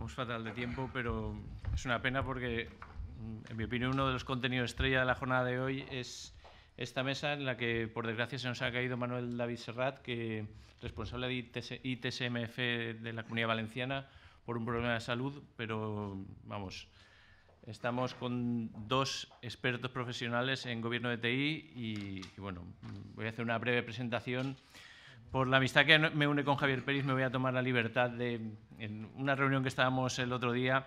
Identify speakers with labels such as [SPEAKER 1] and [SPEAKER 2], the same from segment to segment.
[SPEAKER 1] vamos fatal de tiempo, pero es una pena porque, en mi opinión, uno de los contenidos estrella de la jornada de hoy es esta mesa en la que, por desgracia, se nos ha caído Manuel David Serrat, que responsable de ITSMF de la Comunidad Valenciana, por un problema de salud, pero vamos, estamos con dos expertos profesionales en gobierno de TI y bueno, voy a hacer una breve presentación por la amistad que me une con Javier Pérez, me voy a tomar la libertad de, en una reunión que estábamos el otro día,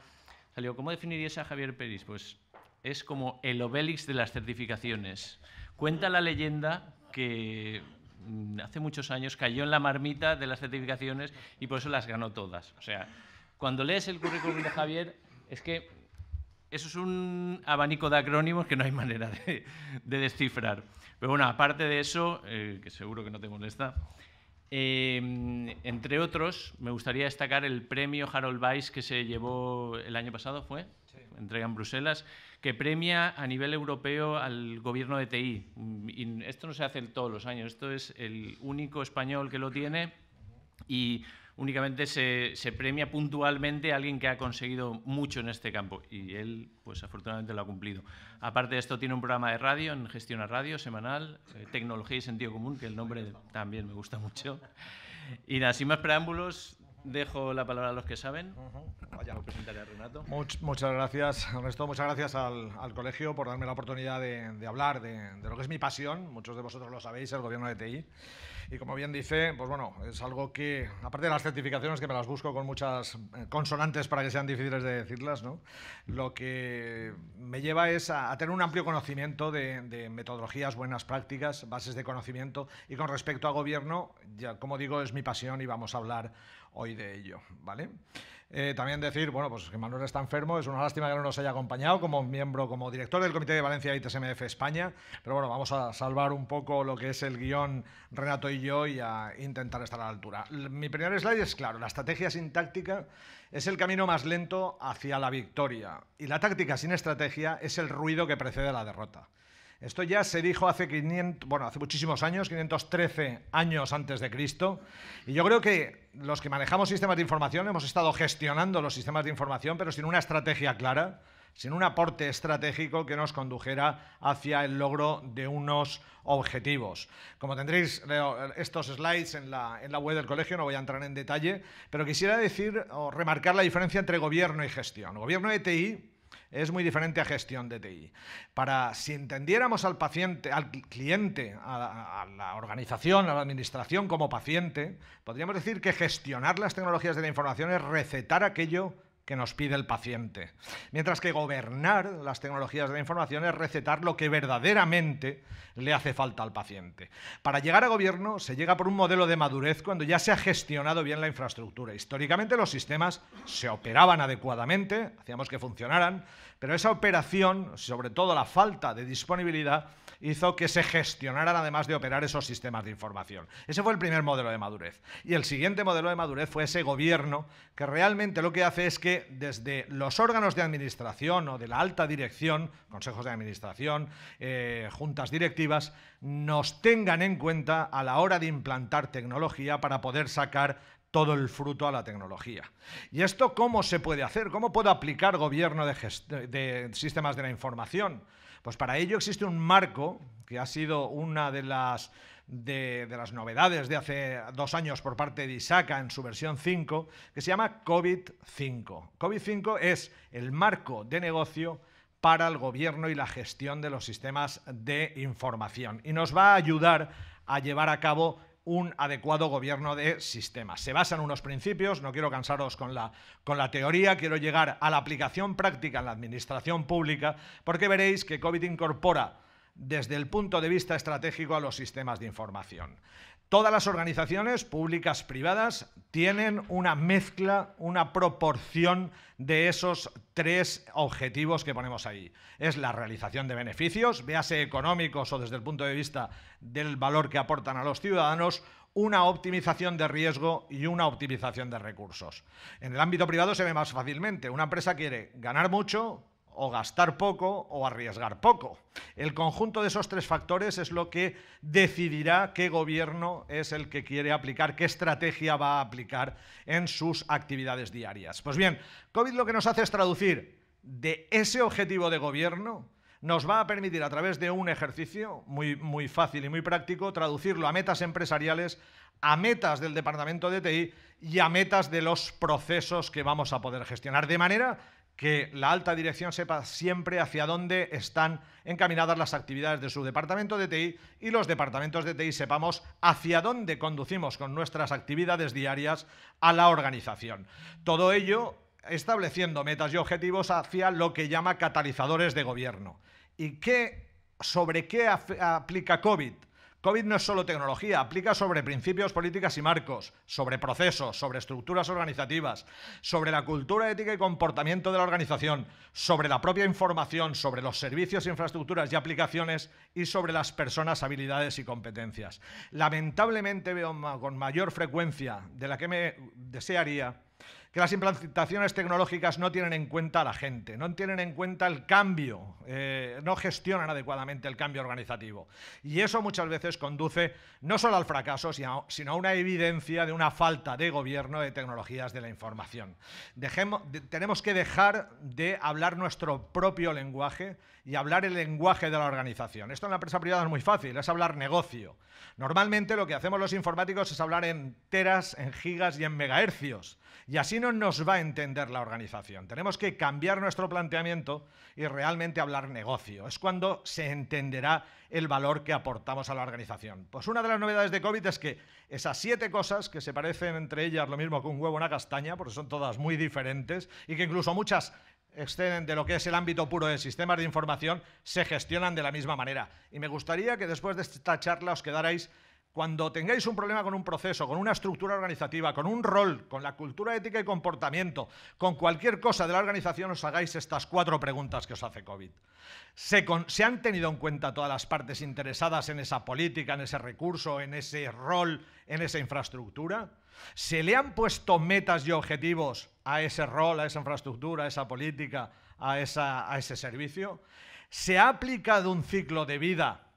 [SPEAKER 1] salió, ¿cómo definirías a Javier Pérez? Pues es como el obélix de las certificaciones. Cuenta la leyenda que mm, hace muchos años cayó en la marmita de las certificaciones y por eso las ganó todas. O sea, cuando lees el currículum de Javier, es que eso es un abanico de acrónimos que no hay manera de, descifrar. Pero bueno, aparte de eso, eh, que seguro que no te molesta, Em, entre otros, me gustaría destacar el premio Harold Weiss que se llevó el año pasado, ¿fue? entregado en Bruselas, que premia a nivel europeo al gobierno de TI. Mm, y esto no se hace todos los años, esto es el único español que lo tiene y únicamente se, premia puntualmente a alguien que ha conseguido mucho en este campo y él, pues afortunadamente, lo ha cumplido. Aparte de esto, tiene un programa de radio, en Gestión a Radio, semanal, eh, Tecnología y Sentido Común, que el nombre también me gusta mucho. Y nada, sin más preámbulos, dejo la palabra a los que saben. Vaya, lo a Renato.
[SPEAKER 2] muchas gracias, Ernesto. Muchas gracias al, colegio por darme la oportunidad de, hablar de, de, lo que es mi pasión. Muchos de vosotros lo sabéis, el gobierno de TI. Y como bien dice, pues bueno, es algo que, aparte de las certificaciones que me las busco con muchas eh, consonantes para que sean difíciles de decirlas, ¿no? lo que me lleva es a, tener un amplio conocimiento de, de, metodologías, buenas prácticas, bases de conocimiento. Y con respecto a gobierno, ya como digo, es mi pasión y vamos a hablar hoy de ello. ¿vale? Eh, también decir, bueno, pues que Manuel está enfermo, es una lástima que no nos haya acompañado como miembro, como director del Comité de Valencia y TSMF España, pero bueno, vamos a salvar un poco lo que es el guión Renato y yo y a intentar estar a la altura. Mi primer slide es claro, la estrategia sin táctica es el camino más lento hacia la victoria y la táctica sin estrategia es el ruido que precede a la derrota. Esto ya se dijo hace 500, bueno, hace muchísimos años, 513 años antes de Cristo. Y yo creo que los que manejamos sistemas de información hemos estado gestionando los sistemas de información, pero sin una estrategia clara, sin un aporte estratégico que nos condujera hacia el logro de unos objetivos. Como tendréis eh, estos slides en la, web del colegio, no voy a entrar en detalle, pero quisiera decir o remarcar la diferencia entre gobierno y gestión. gobierno de TI es muy diferente a gestión de TI. Para si entendiéramos al paciente, al cliente, a, a la organización, a la administración como paciente, podríamos decir que gestionar las tecnologías de la información es recetar aquello que nos pide el paciente. Mientras que gobernar las tecnologías de la información es recetar lo que verdaderamente le hace falta al paciente. Para llegar a gobierno se llega por un modelo de madurez cuando ya se ha gestionado bien la infraestructura. Históricamente los sistemas se operaban adecuadamente, hacíamos que funcionaran, pero esa operación, sobre todo la falta de disponibilidad, hizo que se gestionaran además de operar esos sistemas de información. Ese fue el primer modelo de madurez. Y el siguiente modelo de madurez fue ese gobierno que realmente lo que hace es que desde los órganos de administración o de la alta dirección, consejos de administración, eh, juntas directivas, nos tengan en cuenta a la hora de implantar tecnología para poder sacar todo el fruto a la tecnología. ¿Y esto cómo se puede hacer? ¿Cómo puedo aplicar gobierno de sistemas de la información? Pues para ello existe un marco que ha sido una de las, de, las novedades de hace dos años por parte de ISACA en su versión 5, que se llama COVID-5. COVID-5 es el marco de negocio para el gobierno y la gestión de los sistemas de información y nos va a ayudar a llevar a cabo un adecuado gobierno de sistemas. Se basa en unos principios, no quiero cansaros con la, con la teoría, quiero llegar a la aplicación práctica en la administración pública, porque veréis que COVID incorpora desde el punto de vista estratégico a los sistemas de información. Todas las organizaciones públicas, privadas, tienen una mezcla, una proporción de esos tres objetivos que ponemos ahí. Es la realización de beneficios, véase económicos o desde el punto de vista del valor que aportan a los ciudadanos, una optimización de riesgo y una optimización de recursos. En el ámbito privado se ve más fácilmente. Una empresa quiere ganar mucho, o gastar poco o arriesgar poco. El conjunto de esos tres factores es lo que decidirá qué gobierno es el que quiere aplicar, qué estrategia va a aplicar en sus actividades diarias. Pues bien, COVID lo que nos hace es traducir de ese objetivo de gobierno, nos va a permitir a través de un ejercicio muy, muy fácil y muy práctico traducirlo a metas empresariales, a metas del departamento de TI y a metas de los procesos que vamos a poder gestionar. De manera que la alta dirección sepa siempre hacia dónde están encaminadas las actividades de su departamento de TI y los departamentos de TI sepamos hacia dónde conducimos con nuestras actividades diarias a la organización. Todo ello estableciendo metas y objetivos hacia lo que llama catalizadores de gobierno. ¿Y qué, sobre qué aplica COVID? COVID no es solo tecnología, aplica sobre principios, políticas y marcos, sobre procesos, sobre estructuras organizativas, sobre la cultura ética y comportamiento de la organización, sobre la propia información, sobre los servicios, e infraestructuras y aplicaciones y sobre las personas, habilidades y competencias. Lamentablemente veo con mayor frecuencia de la que me desearía que las implantaciones tecnológicas no tienen en cuenta a la gente, no tienen en cuenta el cambio, eh, no gestionan adecuadamente el cambio organizativo. Y eso muchas veces conduce no solo al fracaso, sino, a una evidencia de una falta de gobierno de tecnologías de la información. Dejemos, tenemos que dejar de hablar nuestro propio lenguaje y hablar el lenguaje de la organización. Esto en la empresa privada es muy fácil, es hablar negocio. Normalmente lo que hacemos los informáticos es hablar en teras, en gigas y en megahercios. Y así no nos va a entender la organización. Tenemos que cambiar nuestro planteamiento y realmente hablar negocio. Es cuando se entenderá el valor que aportamos a la organización. Pues una de las novedades de COVID es que esas siete cosas que se parecen entre ellas lo mismo que un huevo, una castaña, porque son todas muy diferentes y que incluso muchas exceden de lo que es el ámbito puro de sistemas de información, se gestionan de la misma manera. Y me gustaría que después de esta charla os quedarais cuando tengáis un problema con un proceso, con una estructura organizativa, con un rol, con la cultura ética y comportamiento, con cualquier cosa de la organización, os hagáis estas cuatro preguntas que os hace COVID. ¿Se, han tenido en cuenta todas las partes interesadas en esa política, en ese recurso, en ese rol, en esa infraestructura? ¿Se le han puesto metas y objetivos a ese rol, a esa infraestructura, a esa política, a, a ese servicio? ¿Se ha aplicado un ciclo de vida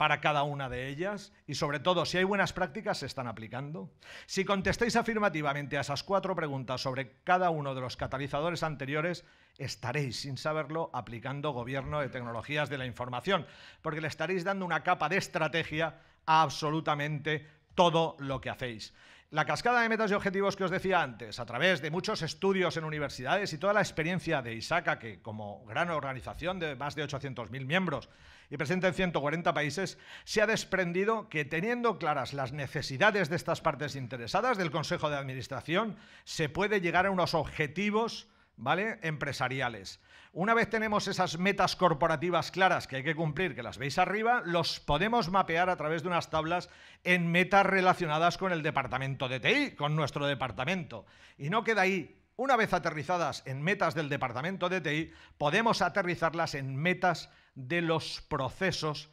[SPEAKER 2] para cada una de ellas? Y sobre todo, si hay buenas prácticas, ¿se están aplicando? Si contestáis afirmativamente a esas cuatro preguntas sobre cada uno de los catalizadores anteriores, estaréis, sin saberlo, aplicando gobierno de tecnologías de la información, porque le estaréis dando una capa de estrategia a absolutamente todo lo que hacéis. La cascada de metas y objetivos que os decía antes, a través de muchos estudios en universidades y toda la experiencia de ISACA, que como gran organización de más de 800.000 miembros y presente en 140 países, se ha desprendido que teniendo claras las necesidades de estas partes interesadas del Consejo de Administración, se puede llegar a unos objetivos ¿vale? Empresariales. Una vez tenemos esas metas corporativas claras que hay que cumplir, que las veis arriba, los podemos mapear a través de unas tablas en metas relacionadas con el departamento de TI, con nuestro departamento. Y no queda ahí. Una vez aterrizadas en metas del departamento de TI, podemos aterrizarlas en metas de los procesos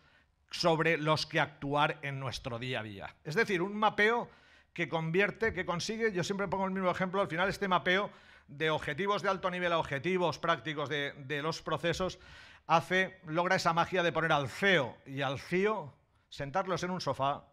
[SPEAKER 2] sobre los que actuar en nuestro día a día. Es decir, un mapeo que convierte, que consigue, yo siempre pongo el mismo ejemplo, al final este mapeo de objetivos de alto nivel a objetivos prácticos de, los procesos, hace, logra esa magia de poner al CEO y al CIO, sentarlos en un sofá,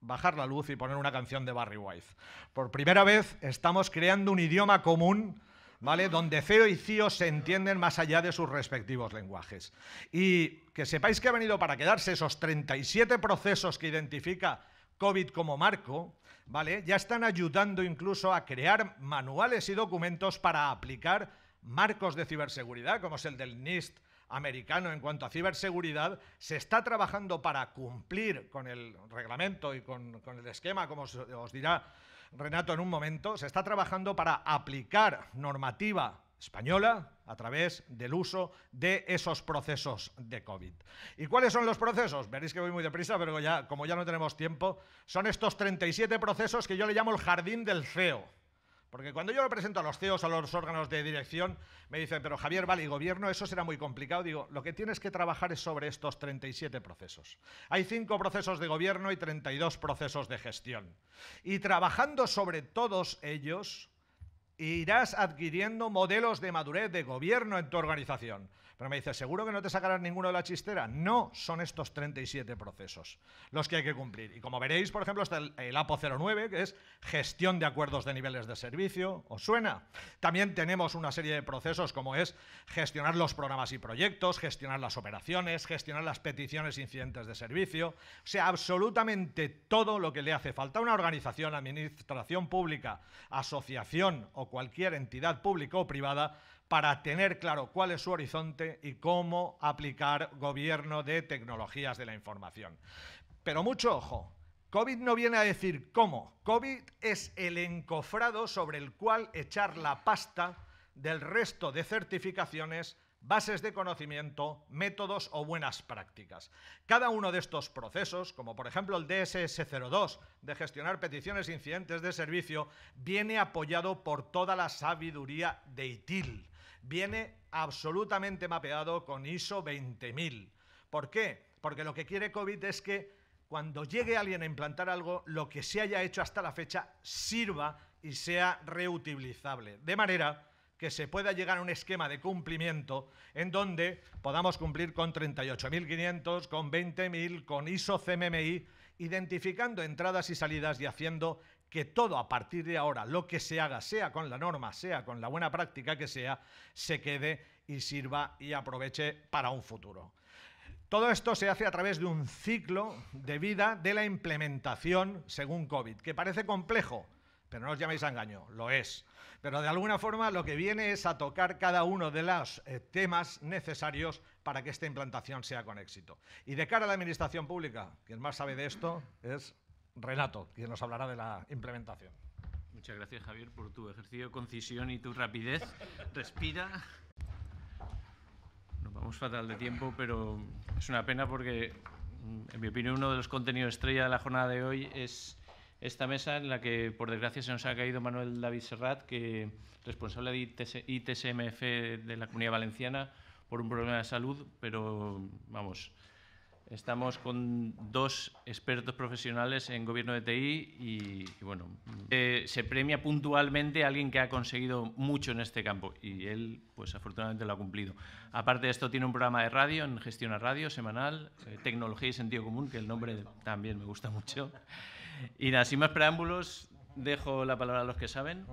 [SPEAKER 2] bajar la luz y poner una canción de Barry White. Por primera vez estamos creando un idioma común ¿Vale? Donde CEO y CEO se entienden más allá de sus respectivos lenguajes. Y que sepáis que ha venido para quedarse esos 37 procesos que identifica COVID como marco, ¿vale? Ya están ayudando incluso a crear manuales y documentos para aplicar marcos de ciberseguridad, como es el del NIST americano en cuanto a ciberseguridad, se está trabajando para cumplir con el reglamento y con, el esquema, como os, os dirá Renato en un momento, se está trabajando para aplicar normativa española a través del uso de esos procesos de COVID. ¿Y cuáles son los procesos? Veréis que voy muy deprisa, pero ya, como ya no tenemos tiempo, son estos 37 procesos que yo le llamo el jardín del CEO. Porque cuando yo lo presento a los CEOs, a los órganos de dirección, me dicen, pero Javier, vale, y gobierno, eso será muy complicado. Digo, lo que tienes que trabajar es sobre estos 37 procesos. Hay cinco procesos de gobierno y 32 procesos de gestión. Y trabajando sobre todos ellos, irás adquiriendo modelos de madurez de gobierno en tu organización. Pero me dice, ¿seguro que no te sacarán ninguno de la chistera? No, son estos 37 procesos los que hay que cumplir. Y como veréis, por ejemplo, está el, el APO 09, que es gestión de acuerdos de niveles de servicio. ¿Os suena? También tenemos una serie de procesos como es gestionar los programas y proyectos, gestionar las operaciones, gestionar las peticiones e incidentes de servicio. O sea, absolutamente todo lo que le hace falta a una organización, administración pública, asociación o cualquier entidad pública o privada para tener claro cuál es su horizonte y cómo aplicar gobierno de tecnologías de la información. Pero mucho ojo, COVID no viene a decir cómo, COVID es el encofrado sobre el cual echar la pasta del resto de certificaciones bases de conocimiento, métodos o buenas prácticas. Cada uno de estos procesos, como por ejemplo el DSS02 de gestionar peticiones e incidentes de servicio, viene apoyado por toda la sabiduría de ITIL, viene absolutamente mapeado con ISO 20000. ¿Por qué? Porque lo que quiere COVID es que cuando llegue alguien a implantar algo, lo que se haya hecho hasta la fecha sirva y sea reutilizable. De manera que se pueda llegar a un esquema de cumplimiento en donde podamos cumplir con 38.500, con 20.000, con ISO CMMI, identificando entradas y salidas y haciendo que todo a partir de ahora, lo que se haga, sea con la norma, sea con la buena práctica que sea, se quede y sirva y aproveche para un futuro. Todo esto se hace a través de un ciclo de vida de la implementación según COVID, que parece complejo, pero no os llaméis a engaño, lo es. Pero de alguna forma lo que viene es a tocar cada uno de los eh, temas necesarios para que esta implantación sea con éxito. Y de cara a la Administración Pública, quien más sabe de esto es Relato, que nos hablará de la implementación.
[SPEAKER 1] Muchas gracias, Javier, por tu ejercicio concisión y tu rapidez. Respira. Nos vamos fatal de tiempo, pero es una pena porque, en mi opinión, uno de los contenidos estrella de la jornada de hoy es esta mesa en la que, por desgracia, se nos ha caído Manuel David Serrat, que responsable de ITSMF de la Comunidad Valenciana, por un problema de salud, pero, vamos, Estamos con dos expertos profesionales en gobierno de TI y, bueno, eh, se premia puntualmente a alguien que ha conseguido mucho en este campo y él, pues afortunadamente, lo ha cumplido. Aparte de esto, tiene un programa de radio, en gestión radio, semanal, eh, tecnología y sentido común, que el nombre también me gusta mucho. Y nada, sin más preámbulos, Dejo la palabra a los que saben.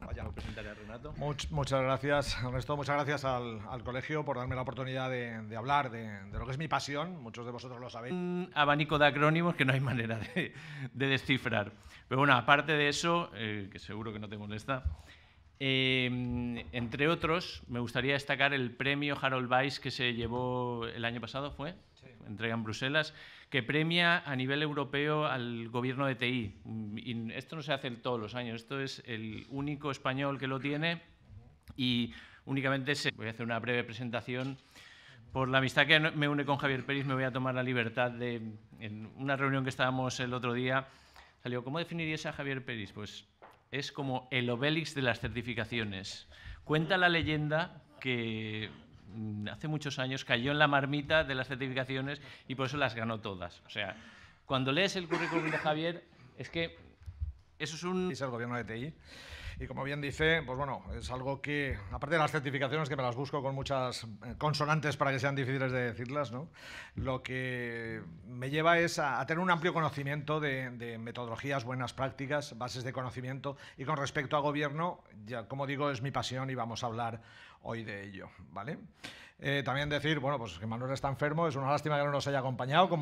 [SPEAKER 2] Vaya, presentaré a Renato. muchas gracias, Ernesto. Muchas gracias al, colegio por darme la oportunidad de, hablar de, lo que es mi pasión. Muchos de vosotros lo sabéis. Un
[SPEAKER 1] abanico de acrónimos que no hay manera de, descifrar. Pero bueno, aparte de eso, eh, que seguro que no te molesta, Em, entre otros, me gustaría destacar el premio Harold Weiss que se llevó el año pasado, ¿fue? Sí. Entrega en Bruselas, que premia a nivel europeo al gobierno de TI. esto no se hace todos los años, esto es el único español que lo tiene y únicamente se... Voy a hacer una breve presentación. Por la amistad que me une con Javier Pérez, me voy a tomar la libertad de, en una reunión que estábamos el otro día, salió, ¿cómo definirías a Javier Pérez? Pues es como el Obélix de las certificaciones. Cuenta la leyenda que mm, hace muchos años cayó en la marmita de las certificaciones y por eso las ganó todas. O sea, cuando lees el currículum
[SPEAKER 2] de Javier, es que eso es el gobierno de TI. Y como bien dice, pues bueno, es algo que, aparte de las certificaciones, que me las busco con muchas eh, consonantes para que sean difíciles de decirlas, ¿no? lo que me lleva es a, tener un amplio conocimiento de, metodologías, buenas prácticas, bases de conocimiento. Y con respecto a gobierno, ya como digo, es mi pasión y vamos a hablar hoy de ello. ¿vale? Eh, también decir, bueno, pues que Manuel está enfermo, es una lástima que no nos haya acompañado como